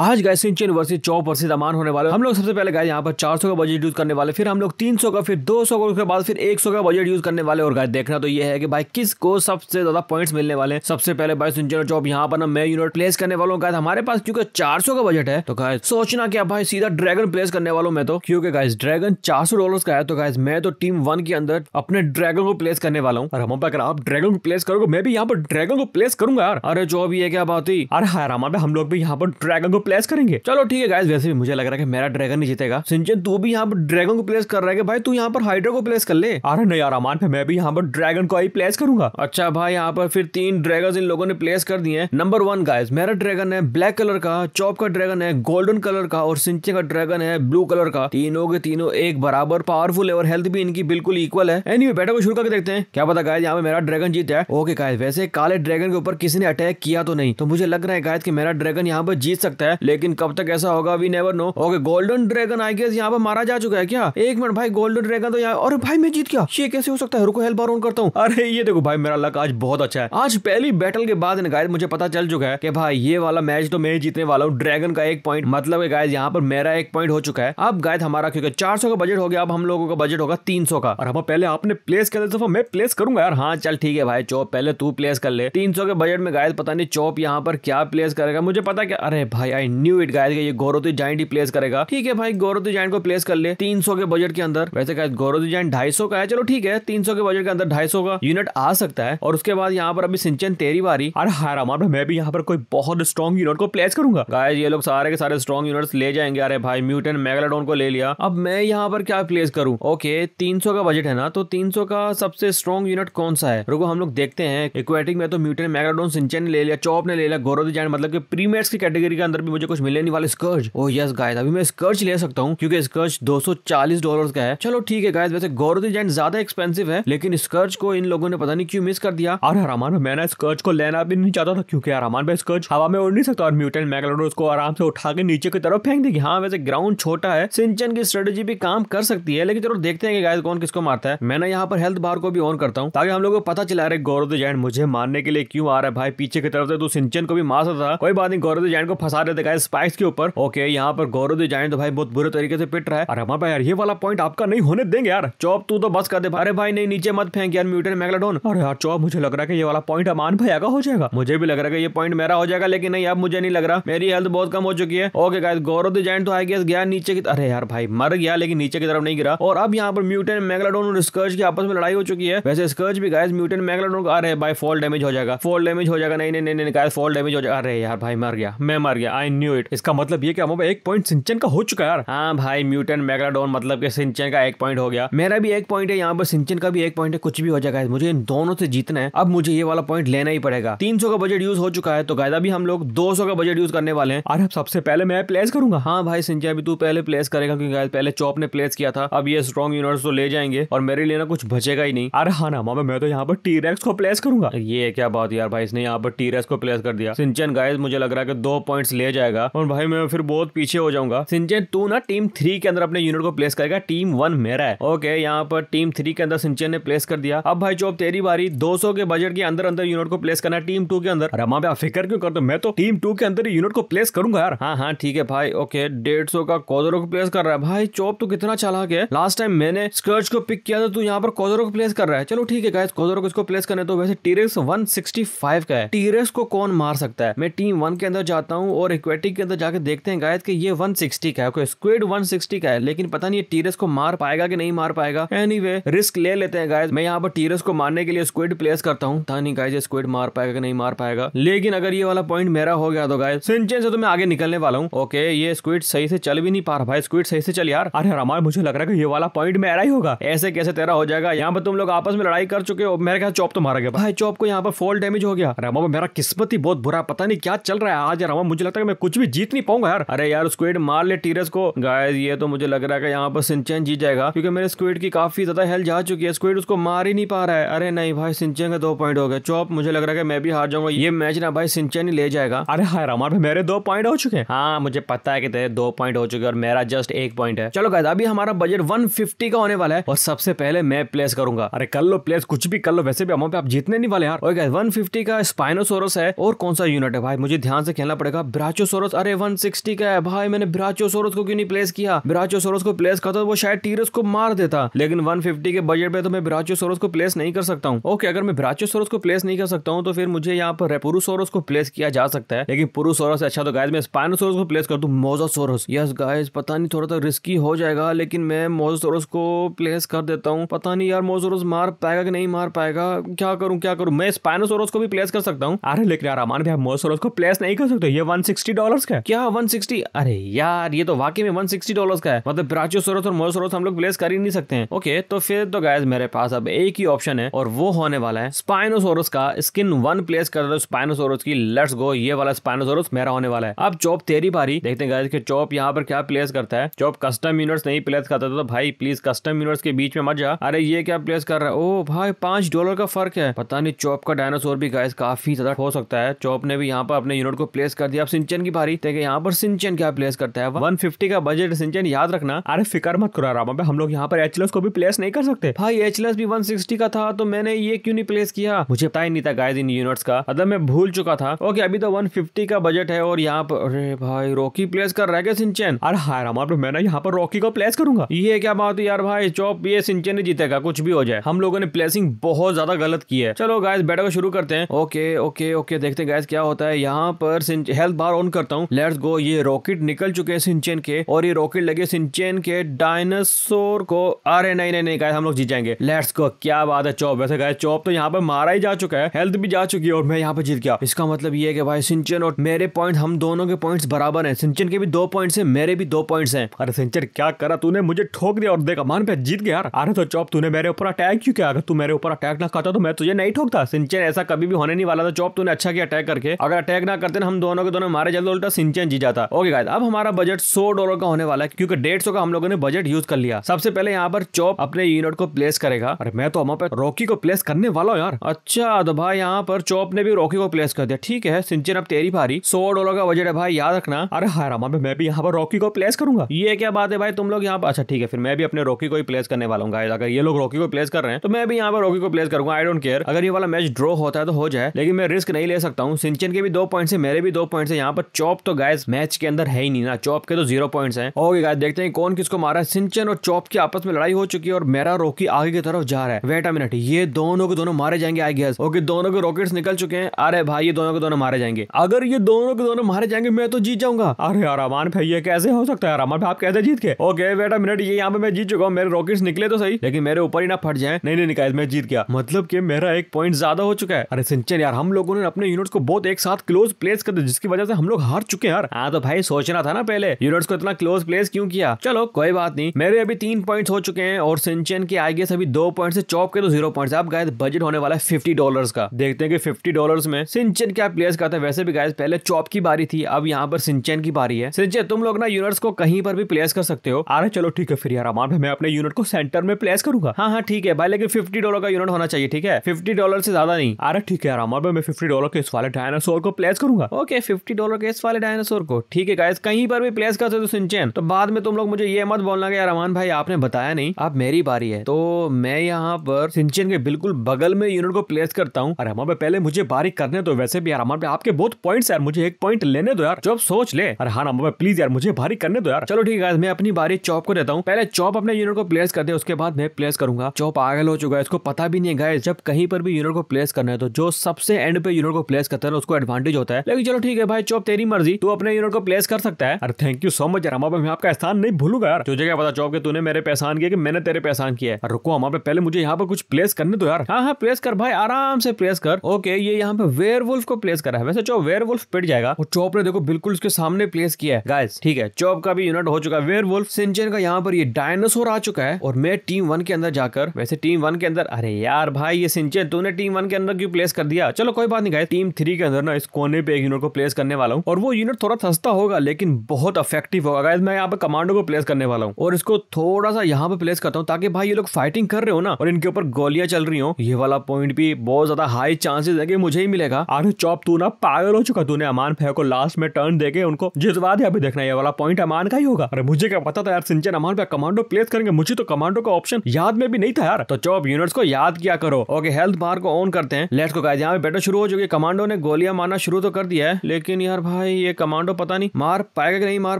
आज गाय सिंचन versus chopper से दामान होने वाले हम लोग सबसे पहले गाय यहाँ पर 400 का बजट यूज करने वाले फिर हम लोग 300 का फिर 200 का उसके बाद फिर 100 का बजट यूज करने वाले और गाय देखना तो ये है कि भाई किसको सबसे ज्यादा पॉइंट्स मिलने वाले सबसे पहले भाई सिंचन चौप यहाँ पर ना मैं यूनिट प्लेस करने वालों गाय हमारे पास क्योंकि चार का बजट है तो गाय सोचना क्या भाई सीधा ड्रैगन प्लेस करने वालों में तो क्योंकि गाय ड्रैगन चार डॉलर का है तो गाय मैं तो टीम वन के अंदर अपने ड्रैगन को प्लेस करने वाला हूँ और हम अगर आप ड्रैगन को प्लेस करोगे मैं भी यहाँ पर ड्रैगन को प्लेस करूंगा यार अरे जो भी है क्या बात ही अरे हमारे हम लोग भी यहाँ पर ड्रैगन को प्लेस करेंगे चलो ठीक है गाइस वैसे भी मुझे लग रहा है कि मेरा ड्रैगन नहीं जीतेगा सिंचन तू भी यहाँ पर ड्रैगन को प्लेस कर रहा है भाई तू यहाँ पर हाइड्रो को प्लेस कर ले अरे नहीं यार अमान मैं भी यहाँ पर ड्रैगन को आई प्लेस करूंगा अच्छा भाई यहाँ पर फिर तीन ड्रैगन इन लोगों ने प्लेस कर दिए नंबर वन गाइज मेरा ड्रैगन है ब्लैक कलर का चौप का ड्रैगन है गोल्डन कलर का और सिंचे का ड्रैगन है ब्लू कलर का तीनों के तीनों एक बराबर पावरफुल है और हेल्थ भी इनकी बिल्कुल इक्वल है एनी बेटा को शुरू करके देखते हैं क्या पता गायद यहाँ पे मेरा ड्रैगन जीता है ओके गाय वैसे काले ड्रैगन के ऊपर किसी ने अटैक किया तो नहीं तो मुझे लग रहा है गायद की मेरा ड्रैगन यहाँ पर जीत सकता है लेकिन कब तक ऐसा होगा we never know okay golden dragon I guess यहाँ पर मारा जा चुका है क्या एक मिनट भाई गोल्डन ड्रैगन तो यहाँ और भाई मैं जीत गया ये कैसे हो सकता है रुको हेल्प ऑन करता हूँ अरे ये देखो भाई मेरा लक आज बहुत अच्छा है आज पहली बैटल के बाद गायद मुझे पता चल चुका है कि भाई ये वाला मैच तो मैं ही जीतने वाला हूँ ड्रैगन का एक पॉइंट मतलब गायद यहाँ पर मेरा एक पॉइंट हो चुका है अब गायद हमारा क्योंकि चार का बजट हो गया अब हम लोगों का बजट होगा तीन का और हम पहले आपने प्लेस कर दे तो मैं प्लेस करूंगा यार हाँ चल ठीक है भाई चौप पहले तू प्लेस कर ले तीन के बजट में गायद पता नहीं चौप यहाँ पर क्या प्लेस करेगा मुझे पता क्या अरे भाई I I knew it guys ये गौरव तो जॉइंट ही प्लेस करेगा ठीक है भाई गौरव तो जॉइंट को प्लेस कर ले 300 के बजट के अंदर वैसे गाइस तो जॉइंट 250 का है चलो ठीक है 300 के बजट के अंदर 250 का यूनिट आ सकता है और उसके बाद यहाँ पर अभी सिंचन तेरी बारी और हराम मैं भी यहाँ पर कोई बहुत स्ट्रॉन्ग यूनिट को प्लेस करूंगा गाइस ये लोग सारे के सारे स्ट्रॉन्ग यूनिट्स ले जाएंगे अरे भाई म्यूटेंट मेगाडोन को ले लिया अब मैं यहाँ पर क्या प्लेस करूँ ओके 300 का बजट है ना तो 300 का सबसे स्ट्रॉन्ग यूनिट कौन सा है रुको हम लोग देखते हैं इक्वेटिक में तो म्यूटेंट मेगाडोन सिंचन ने ले लिया चौप ने ले लिया गौरव जैन तो मतलब कि प्रीमियर्स की कैटेगरी के अंदर भी मुझे कुछ मिलने नहीं वाले स्कर्ज ओ यस गाइस अभी मैं स्कर्ज ले सकता हूँ क्योंकि स्कर्ज 240 डॉलर्स का है चलो ठीक है गाइस वैसे गौरती जैन ज्यादा एक्सपेंसिव है लेकिन स्कर्ज को इन लोगों ने पता नहीं क्यों मिस कर दिया और हरामान में मैंने स्कर्ज को लेना भी नहीं चाहता था क्योंकि हरामान भाई स्कर्ज हवा में उड़ नहीं सकता और म्यूटेंट मैगलोडोस को आराम से उठा के नीचे की तरफ फेंक देगी हाँ वैसे ग्राउंड छोटा है सिंचन की स्ट्रेटेजी भी काम कर सकती है लेकिन चलो देखते हैं कि गाइस कौन किसको मारता है मैंने यहाँ पर हेल्थ बार को भी ऑन करता हूँ ताकि हम लोग को पता चला रहे गौरव जैन मुझे मारने के लिए क्यों आ रहा है भाई पीछे की तरफ से तू तो सिंचन को भी मार सकता कोई बात नहीं गौरव जैन को फंसा देते लगा है स्पाइस के ऊपर ओके यहाँ पर गौरव दे जाए तो भाई बहुत बुरे तरीके से पिट रहा है अरे हमारा यार ये वाला पॉइंट आपका नहीं होने देंगे यार चौप तू तो बस कर दे अरे भाई नहीं नीचे मत फेंक यार म्यूटर मैगलाडोन अरे यार चौप मुझे लग रहा है ये वाला पॉइंट अमान भैया का हो जाएगा मुझे भी लग रहा है ये पॉइंट मेरा हो जाएगा लेकिन नहीं अब मुझे नहीं लग रहा मेरी हेल्थ बहुत कम हो चुकी है ओके गाय गौरव दे जाए तो आई गेस गया नीचे की अरे यार भाई मर गया लेकिन नीचे की तरफ नहीं गिरा और अब यहाँ पर म्यूटेन मैगलाडोन और स्कर्च की आपस में लड़ाई हो चुकी है वैसे स्कर्च भी गाय म्यूटेन मैगलाडोन का अरे भाई फॉल डैमेज हो जाएगा फॉल डैमेज हो जाएगा नहीं नहीं नहीं नहीं गाय फॉल डैमेज हो जाएगा अरे यार भाई मर गया मैं मर गया आई आई न्यू इट इसका मतलब ये क्या एक पॉइंट सिंचन का हो चुका यार हाँ भाई म्यूटेंट मेगाडोन मतलब के सिंचन का एक पॉइंट हो गया मेरा भी एक पॉइंट है यहाँ पर सिंचन का भी एक पॉइंट है कुछ भी हो जाएगा मुझे इन दोनों से जीतना है अब मुझे ये वाला पॉइंट लेना ही पड़ेगा तीन का बजट यूज हो चुका है तो गायदा भी हम लोग दो का बजट यूज करने वाले हैं और अब सबसे पहले मैं प्लेस करूंगा हाँ भाई सिंचन अभी तू पहले प्लेस करेगा क्योंकि पहले चौप ने प्लेस किया था अब ये स्ट्रॉन्ग यूनिवर्स तो ले जाएंगे और मेरे लिए ना कुछ बचेगा ही नहीं अरे हाँ ना मामा मैं तो यहाँ पर टी रेक्स को प्लेस करूंगा ये क्या बात यार भाई इसने यहाँ पर टी रेक्स को प्लेस कर दिया सिंचन गाय मुझे लग रहा है कि दो पॉइंट्स ले जाएगा और भाई मैं फिर बहुत पीछे हो जाऊंगा सिंचन तू ना टीम थ्री के अंदर अपने यूनिट को प्लेस करेगा टीम वन मेरा है ओके यहाँ पर टीम थ्री के अंदर सिंचन ने प्लेस कर दिया अब भाई चौप तेरी बारी दो के बजट के अंदर अंदर यूनिट को प्लेस करना टीम टू के अंदर अरे भाई फिक्र क्यों करते मैं तो टीम टू के अंदर ही यूनिट को प्लेस करूंगा यार हाँ हाँ ठीक है भाई ओके डेढ़ सौ का कोदरों को प्लेस कर रहा है भाई चौप तो कितना चला के लास्ट टाइम मैंने स्कर्च को पिक किया था तू यहाँ पर कोदरों को प्लेस कर रहा है चलो ठीक है गाइस कॉजरो को इसको प्लेस करने तो वैसे टीरेक्स 165 का है टीरेक्स को कौन मार सकता है मैं टीम वन के अंदर जाता हूँ और एक एक्वेटिक के अंदर जाके देखते हैं गायद कि ये 160 का है ओके स्क्विड 160 का है लेकिन पता नहीं ये टीरस को मार पाएगा कि नहीं मार पाएगा एनी anyway, रिस्क ले लेते हैं गायद मैं यहाँ पर टीरस को मारने के लिए स्क्विड प्लेस करता हूँ था नहीं गायज स्क्विड मार पाएगा कि नहीं मार पाएगा लेकिन अगर ये वाला पॉइंट मेरा हो गया तो गाय सिंचन से तो मैं आगे निकलने वाला हूँ ओके ये स्क्विड सही से चल भी नहीं पा रहा भाई स्क्विड सही से चल यार अरे रामायण मुझे लग रहा है ये वाला पॉइंट मेरा ही होगा ऐसे कैसे तेरा हो जाएगा यहाँ पर तुम लोग आपस में लड़ाई कर चुके हो मेरे ख्याल चौप तो मारा गया भाई चौप को यहाँ पर फॉल डैमेज हो गया रामा मेरा किस्मत ही बहुत बुरा पता नहीं क्या चल रहा है आज रामा मुझे लगता है मैं कुछ भी जीत नहीं पाऊंगा यार अरे यार स्क्विड मार ले टीरस को गाय ये तो मुझे लग रहा है यहाँ पर सिंचन जीत जाएगा क्योंकि मेरे स्क्विड की काफी ज्यादा हेल्थ जा चुकी है स्क्विड उसको मार ही नहीं पा रहा है अरे नहीं भाई सिंचन का दो पॉइंट हो गए चौप मुझे लग रहा है मैं भी हार जाऊंगा ये मैच ना भाई सिंचन ही ले जाएगा अरे हाँ मेरे दो पॉइंट हो चुके हैं हाँ मुझे पता है कि तेरे दो पॉइंट हो चुके और मेरा जस्ट एक पॉइंट है चलो गायदा अभी हमारा बजट वन का होने वाला है और सबसे पहले मैं प्लेस करूंगा अरे कर लो प्लेस कुछ भी कर लो वैसे भी अमाउंट आप जीतने नहीं वाले यार वन फिफ्टी का स्पाइनोसोरस है और कौन सा यूनिट है भाई मुझे ध्यान से खेलना पड़ेगा ब्राचो सोरस अरे 160 का है भाई मैंने ब्राचो सोरस को क्यों नहीं प्लेस किया ब्राचो सोरस को प्लेस करता तो वो शायद टीरस को मार देता लेकिन 150 के बजट पे तो मैं ब्राचो सोरस को प्लेस नहीं कर सकता हूँ ओके अगर मैं ब्राचो सोरस को प्लेस नहीं कर सकता हूँ तो फिर मुझे यहाँ पर रेपुरु सोरस को प्लेस किया जा सकता है लेकिन पुरु सोरस अच्छा तो गायज मैं स्पाइनो सोरस को प्लेस कर दू मोजा सोरस यस गायज पता नहीं थोड़ा सा रिस्की हो जाएगा लेकिन मैं मोजा सोरस को प्लेस कर देता हूँ पता नहीं यार मोजा सोरस मार पाएगा कि नहीं मार पाएगा क्या करूँ क्या करूँ मैं स्पाइनो सोरस को भी प्लेस कर सकता हूँ अरे लेकिन यार अमान भाई मोजा सोरस को प्लेस नहीं कर सकते ये 160 डॉलर का क्या वन सिक्सटी अरे यार ये तो वाकई में वन सिक्सटी डॉलर का है मतलब प्राचीन सोरस और मोर सोरस हम लोग प्लेस कर ही नहीं सकते हैं ओके तो फिर तो गायज मेरे पास अब एक ही ऑप्शन है और वो होने वाला है स्पाइनोसोरस का स्किन वन प्लेस कर दो स्पाइनोसोरस की लेट्स गो ये वाला स्पाइनोसोरस मेरा होने वाला है अब चौप तेरी बारी देखते हैं गायज की चौप यहाँ पर क्या प्लेस करता है चौप कस्टम यूनिट्स नहीं प्लेस करता था तो भाई प्लीज कस्टम यूनिट्स के बीच में मत जा अरे ये क्या प्लेस कर रहा है ओ भाई पांच डॉलर का फर्क है पता नहीं चौप का डायनासोर भी गायज काफी ज्यादा हो सकता है चौप ने भी यहाँ पर अपने यूनिट को प्लेस कर दिया अब सिंचन की पारी देखे यहाँ पर सिंचन क्या प्लेस करता है वन फिफ्टी का बजट सिंचन याद रखना अरे फिकर मत करो रामा हम लोग यहाँ पर एचलस को भी प्लेस नहीं कर सकते भाई एचलस भी वन सिक्सटी का था तो मैंने ये क्यों नहीं प्लेस किया मुझे पता ही नहीं था गाय दिन यूनिट्स का मतलब मैं भूल चुका था ओके अभी तो वन फिफ्टी का बजट है और यहाँ पर अरे भाई रॉकी प्लेस कर रहा है सिंचन अरे हाय रामा मैं यहाँ पर रॉकी को प्लेस करूंगा ये क्या बात है यार भाई चौप ये सिंचन ही जीतेगा कुछ भी हो जाए हम लोगों ने प्लेसिंग बहुत ज्यादा गलत की है चलो गाइस बैठक शुरू करते हैं ओके ओके ओके देखते हैं गाइस क्या होता है यहाँ पर हेल्थ बार ऑन करता हूँ लेट्स गो ये रॉकेट निकल चुके हैं सिंचेन के और ये रॉकेट लगे सिंचेन के डायनासोर को अरे नहीं नहीं नहीं गाय हम लोग जीत जाएंगे लेट्स गो क्या बात है चौप वैसे गाय चौप तो यहाँ पर मारा ही जा चुका है हेल्थ भी जा चुकी है और मैं यहाँ पर जीत गया इसका मतलब ये है कि भाई सिंचन और मेरे पॉइंट हम दोनों के पॉइंट्स बराबर है सिंचन के भी दो पॉइंट है मेरे भी दो पॉइंट्स हैं अरे सिंचन क्या करा तूने मुझे ठोक दिया और देखा मान पे जीत गया यार अरे तो चौप तूने मेरे ऊपर अटैक क्यों किया अगर तू मेरे ऊपर अटैक ना करता तो मैं तुझे नहीं ठोकता सिंचन ऐसा कभी भी होने नहीं वाला था चौप तूने अच्छा किया अटैक करके अगर अटैक ना करते ना हम दोनों के दोनों मारे जल्द उल्टा सिंचन जी जाता ओके गाइस अब हमारा बजट सौ डॉलर का होने वाला है क्योंकि डेढ़ का हम लोगों ने बजट यूज कर लिया सबसे पहले यहाँ पर चौप अपने यूनिट को प्लेस करेगा अरे मैं तो वहां रॉकी को प्लेस करने वाला हूँ यार अच्छा तो भाई यहाँ पर चौप ने भी रॉकी को प्लेस कर दिया ठीक है सिंचन अब तेरी भारी सौ डॉलर का बजट है भाई याद रखना अरे हाँ रामा मैं भी यहाँ पर रॉकी को प्लेस करूंगा ये क्या बात है भाई तुम लोग यहाँ पर अच्छा ठीक है फिर मैं भी अपने रॉकी को ही प्लेस करने वाला हूँ अगर ये लोग रॉकी को प्लेस कर रहे हैं तो मैं भी यहाँ पर रॉकी को प्लेस करूंगा आई डोंट केयर अगर ये वाला मैच ड्रॉ होता है तो हो जाए लेकिन मैं रिस्क नहीं ले सकता हूँ सिंचन के भी दो पॉइंट से मेरे भी दो पॉइंट से यहाँ पर चौप तो गायस मैच के अंदर है ही नहीं ना चौप के तो जीरो पॉइंट्स हैं ओके गायस देखते हैं कौन किसको मारा है सिंचन और चौप की आपस में लड़ाई हो चुकी है और मेरा रोकी आगे की तरफ जा रहा है वेट मिनट ये दोनों के दोनों मारे जाएंगे आई गैस ओके दोनों के रॉकेट्स निकल चुके हैं अरे भाई ये दोनों के दोनों मारे जाएंगे अगर ये दोनों के दोनों मारे जाएंगे मैं तो जीत जाऊंगा अरे अरामान भाई ये कैसे हो सकता है आराम आप कैसे जीत के ओके वेट मिनट ये यहाँ पे मैं जीत चुका हूँ मेरे रॉकेट्स निकले तो सही लेकिन मेरे ऊपर ही ना फट जाए नहीं नहीं निकाय मैं जीत गया मतलब कि मेरा एक पॉइंट ज्यादा हो चुका है अरे सिंचन यार हम लोगों ने अपने यूनिट को बहुत एक साथ क्लोज प्लेस कर दिया जिसकी वजह से हम लोग लोग हार चुके हैं यार हाँ तो भाई सोचना था ना पहले यूनिट्स को इतना क्लोज प्लेस क्यों किया चलो कोई बात नहीं मेरे अभी तीन पॉइंट्स हो चुके हैं और सिंचन के आगे सभी दो पॉइंट से चौप के तो जीरो पॉइंट आप गाय बजट होने वाला है फिफ्टी डॉलर का देखते हैं कि फिफ्टी डॉलर में सिंचन क्या प्लेस करते हैं वैसे भी गाय पहले चौप की बारी थी अब यहाँ पर सिंचन की बारी है सिंचन तुम लोग ना यूनिट्स को कहीं पर भी प्लेस कर सकते हो अरे चलो ठीक है फिर यार अमान भाई मैं अपने यूनिट को सेंटर में प्लेस करूंगा हाँ हाँ ठीक है भाई लेकिन फिफ्टी डॉलर का यूनिट होना चाहिए ठीक है फिफ्टी डॉलर से ज्यादा नहीं अरे ठीक है यार अमान भाई मैं फिफ्टी डॉलर के इस वाले डायनासोर को प्लेस करूंगा ओके फिफ्टी डॉलर के गेस वाले डायनासोर को ठीक है गाइस कहीं पर भी प्लेस कर सकते हो सिंचन तो बाद में तुम लोग मुझे ये मत बोलना कि यार अमान भाई आपने बताया नहीं आप मेरी बारी है तो मैं यहाँ पर सिंचन के बिल्कुल बगल में यूनिट को प्लेस करता हूँ अरे हमारे पहले मुझे बारी करने दो वैसे भी यार हमारे आपके बहुत पॉइंट यार मुझे एक पॉइंट लेने दो यार जब सोच ले अरे हाँ हमारे प्लीज यार मुझे भारी करने दो यार चलो ठीक है मैं अपनी बारी चौप को देता हूँ पहले चौप अपने यूनिट को प्लेस कर दे उसके बाद मैं प्लेस करूंगा चौप आगे हो चुका है इसको पता भी नहीं है गाय जब कहीं पर भी यूनिट को प्लेस करना है तो जो सबसे एंड पे यूनिट को प्लेस करता है उसको एडवांटेज होता है लेकिन चलो ठीक है भाई चौप तेरी तेरी मर्जी तू अपने यूनिट को प्लेस कर सकता है अरे थैंक यू सो मच यार हमारे मैं आपका एहसान नहीं भूलूंगा यार तुझे क्या पता चौक के तूने मेरे पहचान किया कि मैंने तेरे पहचान किया है रुको हमारे पे पहले मुझे यहाँ पे कुछ प्लेस करने दो यार हाँ हाँ प्लेस कर भाई आराम से प्लेस कर ओके ये यहाँ पे वेयर को प्लेस करा है वैसे चौप वेयर पिट जाएगा और चौप ने देखो बिल्कुल उसके सामने प्लेस किया है गाइस ठीक है चौप का भी यूनिट हो चुका है वेयर वुल्फ सिंचन का यहाँ पर ये डायनासोर आ चुका है और मैं टीम वन के अंदर जाकर वैसे टीम वन के अंदर अरे यार भाई ये सिंचन तूने टीम वन के अंदर क्यों प्लेस कर दिया चलो कोई बात नहीं गाइस टीम थ्री के अंदर ना इस कोने पे एक यूनिट को प्लेस करने वाला हूँ और वो यूनिट थोड़ा सस्ता होगा लेकिन बहुत अफेक्टिव होगा गाइज मैं यहाँ पे कमांडो को प्लेस करने वाला हूँ और इसको थोड़ा सा यहाँ पे प्लेस करता हूँ ताकि भाई ये लोग फाइटिंग कर रहे हो ना और इनके ऊपर गोलियां चल रही हो ये वाला पॉइंट भी बहुत ज्यादा हाई चांसेस है कि मुझे ही मिलेगा आगे चौप तू ना पागल हो चुका तूने अमान भैया को लास्ट में टर्न देके उनको जितवा दिया अभी देखना ये वाला पॉइंट अमान का ही होगा अरे मुझे क्या पता था यार सिंचन अमान पे कमांडो प्लेस करेंगे मुझे तो कमांडो का ऑप्शन याद में भी नहीं था यार तो चौप यूनिट्स को याद किया करो ओके हेल्थ बार को ऑन करते हैं लेट्स को यहाँ पे बैटल शुरू हो चुकी कमांडो ने गोलियां मारना शुरू तो कर दिया है लेकिन यार भाई भाई ये कमांडो पता नहीं मार पाएगा कि नहीं मार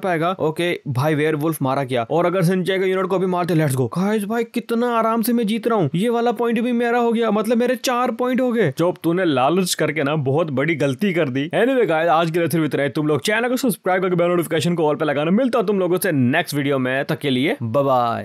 पाएगा ओके भाई वेयर वुल्फ मारा गया और अगर संजय का यूनिट को भी मारते लेट्स गो गाइस भाई कितना आराम से मैं जीत रहा हूँ ये वाला पॉइंट भी मेरा हो गया मतलब मेरे चार पॉइंट हो गए जो तूने लालच करके ना बहुत बड़ी गलती कर दी एनीवे anyway, guys, आज के लिए इतना ही तुम लोग चैनल को सब्सक्राइब करके बेल नोटिफिकेशन को ऑल पे लगाना मिलता तुम लोगों से नेक्स्ट वीडियो में तक के लिए बाय